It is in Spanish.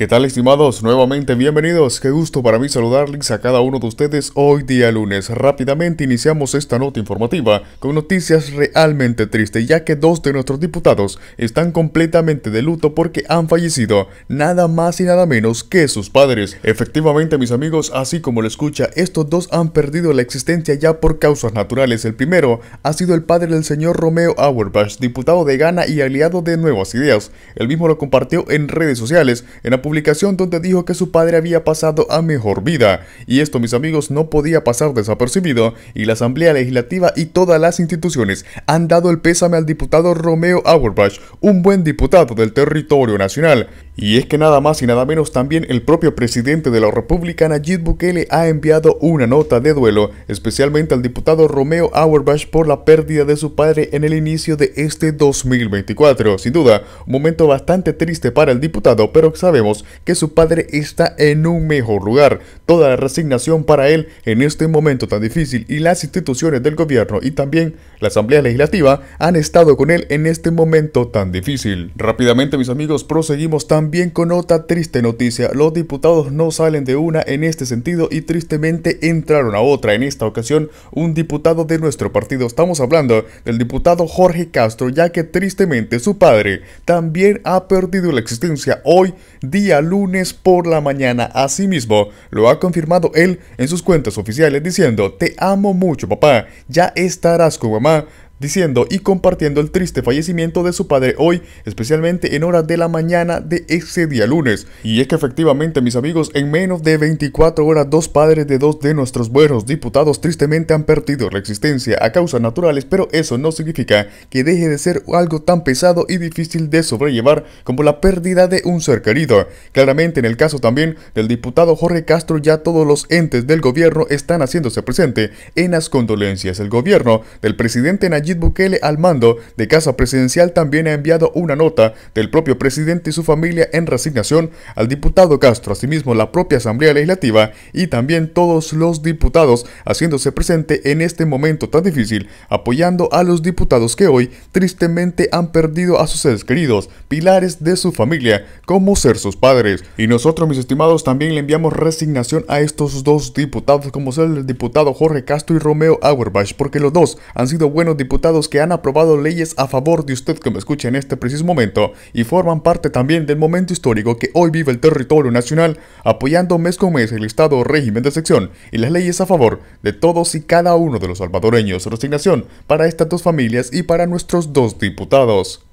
¿Qué tal estimados? Nuevamente bienvenidos. Qué gusto para mí saludarles a cada uno de ustedes hoy día lunes. Rápidamente iniciamos esta nota informativa con noticias realmente tristes ya que dos de nuestros diputados están completamente de luto porque han fallecido nada más y nada menos que sus padres. Efectivamente mis amigos, así como lo escucha, estos dos han perdido la existencia ya por causas naturales. El primero ha sido el padre del señor Romeo Auerbach, diputado de Ghana y aliado de Nuevas Ideas. El mismo lo compartió en redes sociales en la donde dijo que su padre había pasado a mejor vida, y esto mis amigos no podía pasar desapercibido, y la Asamblea Legislativa y todas las instituciones han dado el pésame al diputado Romeo Auerbach, un buen diputado del territorio nacional. Y es que nada más y nada menos también el propio presidente de la República, Nayib Bukele, ha enviado una nota de duelo, especialmente al diputado Romeo Auerbach por la pérdida de su padre en el inicio de este 2024. Sin duda, un momento bastante triste para el diputado, pero sabemos que su padre está en un mejor lugar. Toda la resignación para él en este momento tan difícil y las instituciones del gobierno y también la Asamblea Legislativa han estado con él en este momento tan difícil. Rápidamente, mis amigos, proseguimos también también con otra triste noticia, los diputados no salen de una en este sentido y tristemente entraron a otra. En esta ocasión, un diputado de nuestro partido, estamos hablando del diputado Jorge Castro, ya que tristemente su padre también ha perdido la existencia hoy, día lunes por la mañana. Asimismo, lo ha confirmado él en sus cuentas oficiales diciendo, te amo mucho papá, ya estarás con mamá, diciendo y compartiendo el triste fallecimiento de su padre hoy, especialmente en horas de la mañana de ese día lunes. Y es que efectivamente, mis amigos, en menos de 24 horas, dos padres de dos de nuestros buenos diputados tristemente han perdido la existencia a causas naturales, pero eso no significa que deje de ser algo tan pesado y difícil de sobrellevar como la pérdida de un ser querido. Claramente, en el caso también del diputado Jorge Castro, ya todos los entes del gobierno están haciéndose presente en las condolencias. El gobierno del presidente Nayib Bukele al mando de Casa Presidencial también ha enviado una nota del propio presidente y su familia en resignación al diputado Castro, asimismo la propia Asamblea Legislativa y también todos los diputados haciéndose presente en este momento tan difícil, apoyando a los diputados que hoy tristemente han perdido a sus seres queridos, pilares de su familia, como ser sus padres. Y nosotros, mis estimados, también le enviamos resignación a estos dos diputados, como ser el diputado Jorge Castro y Romeo Auerbach, porque los dos han sido buenos diputados que han aprobado leyes a favor de usted que me escucha en este preciso momento y forman parte también del momento histórico que hoy vive el territorio nacional, apoyando mes con mes el Estado régimen de sección y las leyes a favor de todos y cada uno de los salvadoreños. Resignación para estas dos familias y para nuestros dos diputados.